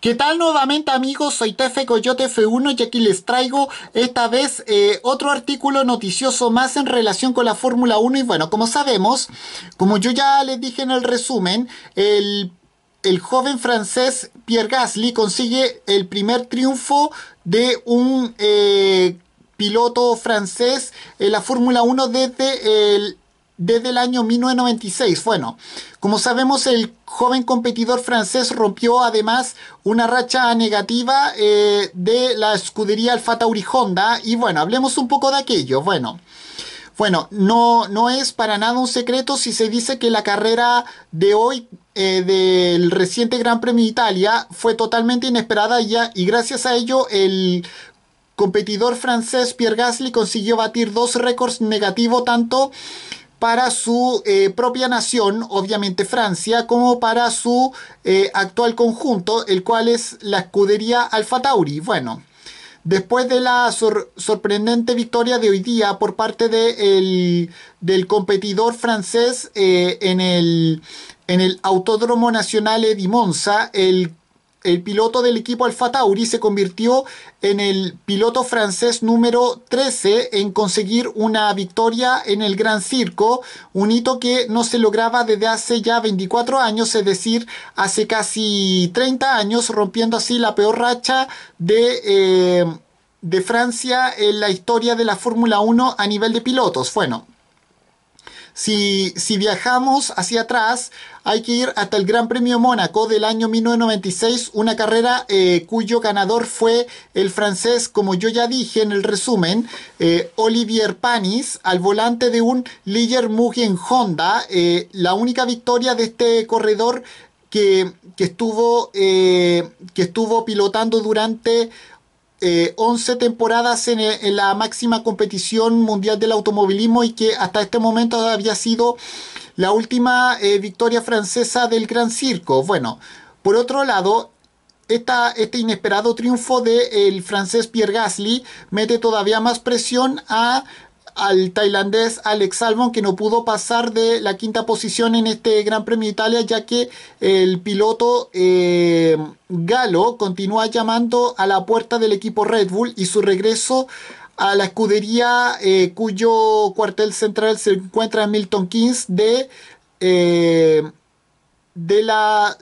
¿Qué tal nuevamente amigos? Soy Tefe Coyote F1 y aquí les traigo esta vez eh, otro artículo noticioso más en relación con la Fórmula 1 y bueno, como sabemos, como yo ya les dije en el resumen, el, joven francés Pierre Gasly consigue el primer triunfo de un eh, piloto francés en la Fórmula 1 desde el desde el año 1996. Bueno, como sabemos, el joven competidor francés rompió además una racha negativa eh, de la escudería Alfa Tauri Honda. Y bueno, hablemos un poco de aquello. Bueno. Bueno, no, no es para nada un secreto si se dice que la carrera de hoy eh, del reciente Gran Premio Italia fue totalmente inesperada ya, y gracias a ello el competidor francés Pierre Gasly consiguió batir dos récords negativos tanto para su eh, propia nación, obviamente Francia, como para su eh, actual conjunto, el cual es la escudería Alfa Tauri. Bueno, después de la sorprendente victoria de hoy día por parte de del competidor francés eh, en, el, en el Autódromo Nacional Edimonsa... el el piloto del equipo Alfa Tauri se convirtió en el piloto francés número 13 en conseguir una victoria en el Gran Circo, un hito que no se lograba desde hace ya 24 años, es decir, hace casi 30 años, rompiendo así la peor racha de... Eh, de Francia en la historia de la Fórmula 1 a nivel de pilotos. Bueno, si, viajamos hacia atrás, hay que ir hasta el Gran Premio Mónaco del año 1996, una carrera eh, cuyo ganador fue el francés, como yo ya dije en el resumen, eh, Olivier Panis, al volante de un Ligier Mugen Honda. Eh, la única victoria de este corredor que, que estuvo, que estuvo pilotando durante 11 eh, temporadas eh, en, la máxima competición mundial del automovilismo y que hasta este momento había sido la última eh, victoria francesa del Gran Circo. Bueno, por otro lado, esta, este inesperado triunfo del el francés Pierre Gasly mete todavía más presión a al tailandés Alex Albon que no pudo pasar de la quinta posición en este Gran Premio de Italia ya que el piloto eh, galo continúa llamando a la puerta del equipo Red Bull y su regreso a la escudería eh, cuyo cuartel central se encuentra en Milton Keynes de, eh, de, la,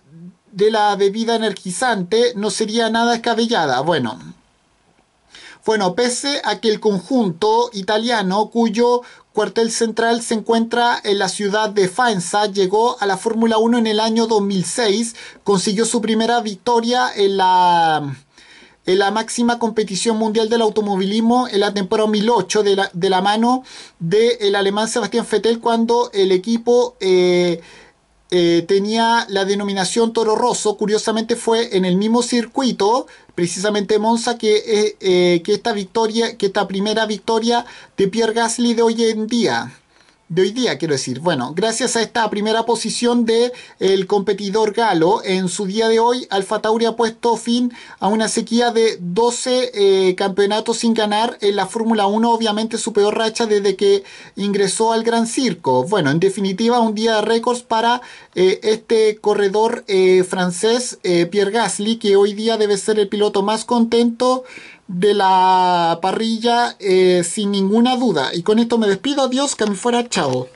de la bebida energizante no sería nada escabellada. Bueno, bueno, pese a que el conjunto italiano, cuyo cuartel central se encuentra en la ciudad de Faenza, llegó a la Fórmula 1 en el año 2006, consiguió su primera victoria en la en la máxima competición mundial del automovilismo en la temporada 2008 de la, mano del alemán Sebastián Vettel cuando el equipo eh, eh, tenía la denominación Toro Rosso, curiosamente fue en el mismo circuito, precisamente Monza, que, eh, eh, que, esta victoria, que esta primera victoria de Pierre Gasly de hoy en día de hoy día, quiero decir. Bueno, gracias a esta primera posición del el competidor galo, en su día de hoy, Alfa Tauri ha puesto fin a una sequía de 12 eh, campeonatos sin ganar en la Fórmula 1, obviamente su peor racha desde que ingresó al Gran Circo. Bueno, en definitiva, un día de récords para eh, este corredor eh, francés, Pierre Gasly, que hoy día debe ser el piloto más contento de la parrilla eh, sin ninguna duda. Y con esto me despido. Adiós, que me fuera, chao.